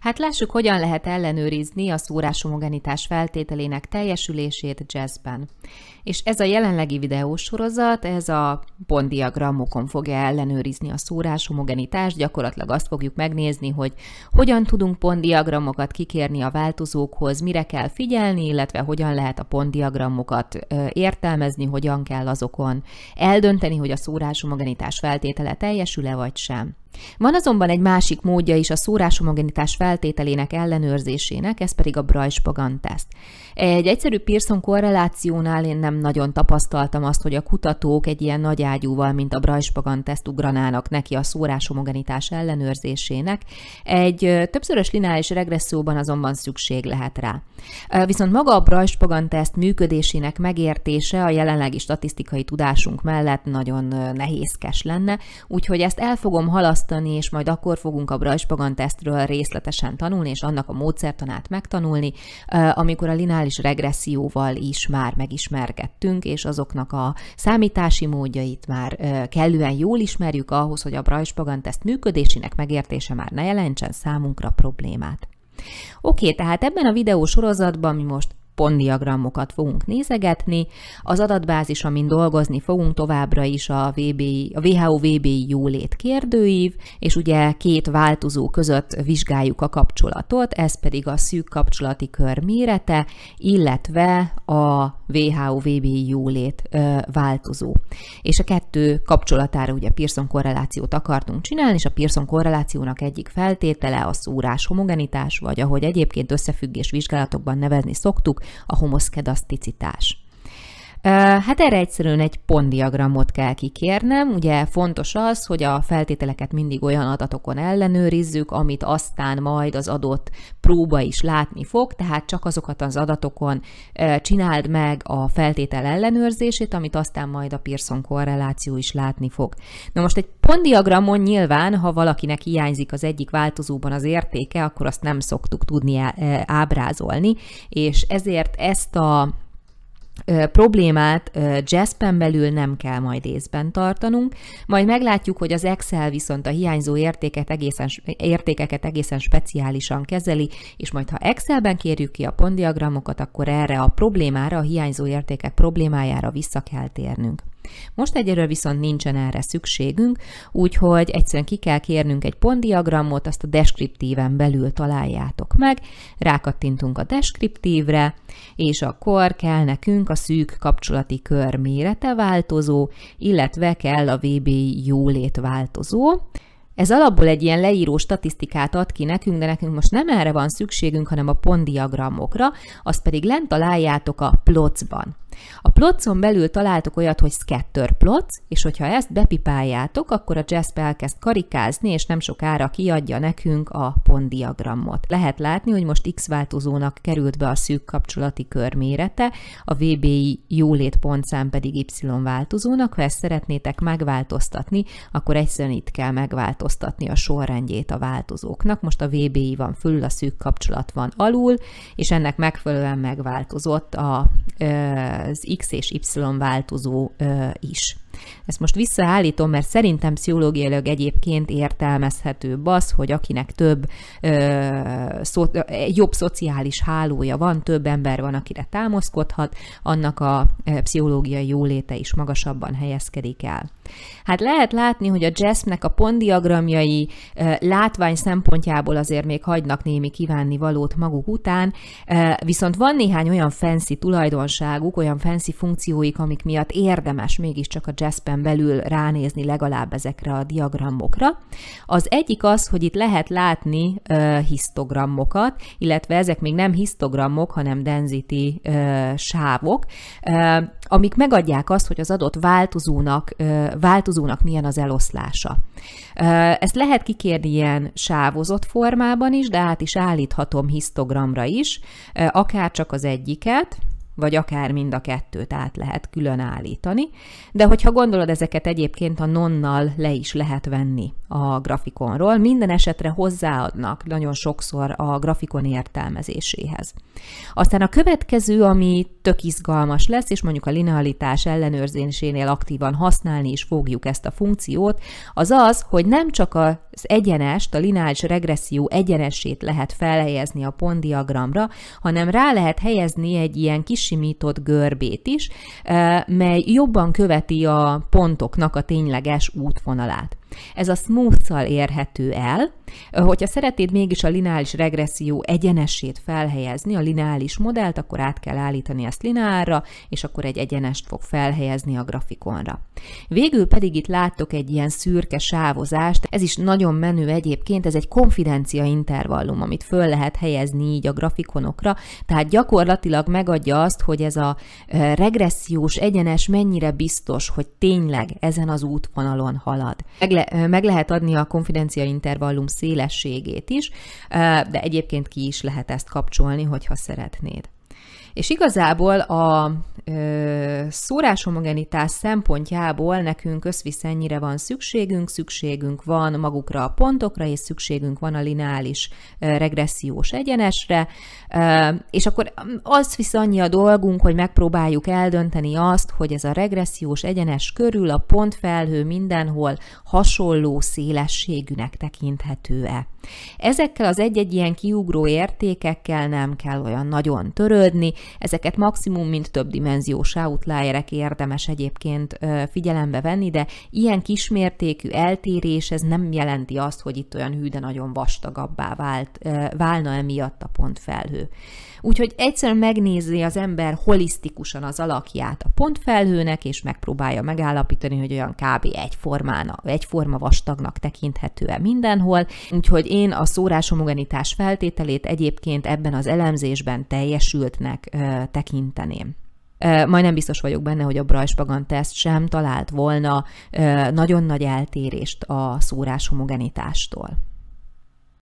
Hát lássuk, hogyan lehet ellenőrizni a szórásomogenitás feltételének teljesülését jazzben. És ez a jelenlegi videós sorozat, ez a pontdiagramokon fogja ellenőrizni a szóráshomogenitás, gyakorlatilag azt fogjuk megnézni, hogy hogyan tudunk pontdiagramokat kikérni a változókhoz, mire kell figyelni, illetve hogyan lehet a pontdiagramokat értelmezni, hogyan kell azokon eldönteni, hogy a szórásomogenitás feltétele teljesül-e vagy sem. Van azonban egy másik módja is a szóráshomogenitás feltételének ellenőrzésének, ez pedig a Brajs-Paganteszt. Egy egyszerű Pearson korrelációnál én nem nagyon tapasztaltam azt, hogy a kutatók egy ilyen nagy ágyúval, mint a Brajs-Paganteszt ugranának neki a szóráshomogenitás ellenőrzésének. Egy többszörös lineáris regresszióban azonban szükség lehet rá. Viszont maga a Brajs-Paganteszt működésének megértése a jelenlegi statisztikai tudásunk mellett nagyon nehézkes lenne, úgyhogy ezt el fogom halasztani választani, és majd akkor fogunk a Brajspagan tesztről részletesen tanulni, és annak a módszertanát megtanulni, amikor a linális regresszióval is már megismerkedtünk, és azoknak a számítási módjait már kellően jól ismerjük ahhoz, hogy a Brajspagan teszt működésének megértése már ne jelentsen számunkra problémát. Oké, tehát ebben a videó sorozatban mi most pontdiagramokat fogunk nézegetni. Az adatbázis, amin dolgozni fogunk továbbra is a, VBI, a WHO VBI jólét kérdőív, és ugye két változó között vizsgáljuk a kapcsolatot, ez pedig a szűk kapcsolati kör mérete, illetve a WHO VBI jólét ö, változó. És a kettő kapcsolatára ugye Pearson korrelációt akartunk csinálni, és a Pearson korrelációnak egyik feltétele a szórás homogenitás, vagy ahogy egyébként összefüggés vizsgálatokban nevezni szoktuk, a homoszkedaszticitás. Hát erre egyszerűen egy pontdiagramot kell kikérnem, ugye fontos az, hogy a feltételeket mindig olyan adatokon ellenőrizzük, amit aztán majd az adott próba is látni fog, tehát csak azokat az adatokon csináld meg a feltétel ellenőrzését, amit aztán majd a Pearson korreláció is látni fog. Na most egy pontdiagramon nyilván, ha valakinek hiányzik az egyik változóban az értéke, akkor azt nem szoktuk tudni ábrázolni, és ezért ezt a problémát Jazzpen belül nem kell majd észben tartanunk, majd meglátjuk, hogy az Excel viszont a hiányzó értéket egészen, értékeket egészen speciálisan kezeli, és majd ha Excelben kérjük ki a pontdiagramokat, akkor erre a problémára, a hiányzó értékek problémájára vissza kell térnünk. Most egyelőre viszont nincsen erre szükségünk, úgyhogy egyszerűen ki kell kérnünk egy pontdiagramot, azt a deskriptíven belül találjátok meg, rákattintunk a deskriptívre, és akkor kell nekünk a szűk kapcsolati kör mérete változó, illetve kell a VB jólét változó, ez alapból egy ilyen leíró statisztikát ad ki nekünk, de nekünk most nem erre van szükségünk, hanem a pontdiagramokra, azt pedig lent találjátok a plocban. A plotcon belül találtok olyat, hogy scatter plot, és hogyha ezt bepipáljátok, akkor a Jasp elkezd karikázni, és nem sokára kiadja nekünk a pontdiagramot. Lehet látni, hogy most X változónak került be a szűk kapcsolati kör mérete, a VBI jólét pontszám pedig Y változónak. Ha ezt szeretnétek megváltoztatni, akkor egyszerűen itt kell megváltoztatni a sorrendjét a változóknak. Most a VBI van fölül, a szűk kapcsolat van alul, és ennek megfelelően megváltozott a, az X X és Y változó is. Ezt most visszaállítom, mert szerintem pszichológiailag egyébként értelmezhetőbb az, hogy akinek több ö, szó, jobb szociális hálója van, több ember van, akire támaszkodhat, annak a pszichológiai jóléte is magasabban helyezkedik el. Hát lehet látni, hogy a Jessnek a pontdiagramjai látvány szempontjából azért még hagynak némi kívánni valót maguk után, viszont van néhány olyan fancy tulajdonságuk, olyan fancy funkcióik, amik miatt érdemes mégiscsak a JASPEN belül ránézni legalább ezekre a diagramokra. Az egyik az, hogy itt lehet látni ö, hisztogrammokat, illetve ezek még nem hisztogrammok, hanem density ö, sávok, ö, amik megadják azt, hogy az adott változónak, ö, változónak milyen az eloszlása. Ö, ezt lehet kikérni ilyen sávozott formában is, de át is állíthatom hisztogramra is, ö, akár csak az egyiket, vagy akár mind a kettőt át lehet külön állítani, de hogyha gondolod, ezeket egyébként a nonnal le is lehet venni a grafikonról, minden esetre hozzáadnak nagyon sokszor a grafikon értelmezéséhez. Aztán a következő, ami tök izgalmas lesz, és mondjuk a linealitás ellenőrzésénél aktívan használni is fogjuk ezt a funkciót, az az, hogy nem csak az egyenest, a lineális regresszió egyenesét lehet felhelyezni a pontdiagramra, hanem rá lehet helyezni egy ilyen kis kisimított görbét is, eh, mely jobban követi a pontoknak a tényleges útvonalát. Ez a smooth-szal érhető el. Hogyha szeretnéd mégis a lineális regresszió egyenesét felhelyezni, a lineális modellt, akkor át kell állítani ezt lineárra, és akkor egy egyenest fog felhelyezni a grafikonra. Végül pedig itt láttok egy ilyen szürke sávozást, ez is nagyon menő egyébként, ez egy konfidencia intervallum, amit föl lehet helyezni így a grafikonokra, tehát gyakorlatilag megadja azt, hogy ez a regressziós egyenes mennyire biztos, hogy tényleg ezen az útvonalon halad. Meg meg lehet adni a konfidencia intervallum szélességét is, de egyébként ki is lehet ezt kapcsolni, hogyha szeretnéd. És igazából a szóráshomogenitás szempontjából nekünk összviszennyire van szükségünk, szükségünk van magukra a pontokra, és szükségünk van a lineális regressziós egyenesre, és akkor az visz annyi a dolgunk, hogy megpróbáljuk eldönteni azt, hogy ez a regressziós egyenes körül a pontfelhő mindenhol hasonló szélességűnek tekinthető-e. Ezekkel az egy-egy ilyen kiugró értékekkel nem kell olyan nagyon törődni, ezeket maximum, mint több dimenzió dimenziós outlierek érdemes egyébként figyelembe venni, de ilyen kismértékű eltérés ez nem jelenti azt, hogy itt olyan hű, de nagyon vastagabbá vált, válna emiatt a pontfelhő. Úgyhogy egyszerűen megnézi az ember holisztikusan az alakját a pontfelhőnek, és megpróbálja megállapítani, hogy olyan kb. egyformána, egyforma vastagnak tekinthető-e mindenhol. Úgyhogy én a szórásomogenitás feltételét egyébként ebben az elemzésben teljesültnek tekinteném majdnem biztos vagyok benne, hogy a Brajspagan teszt sem talált volna nagyon nagy eltérést a szórás homogenitástól.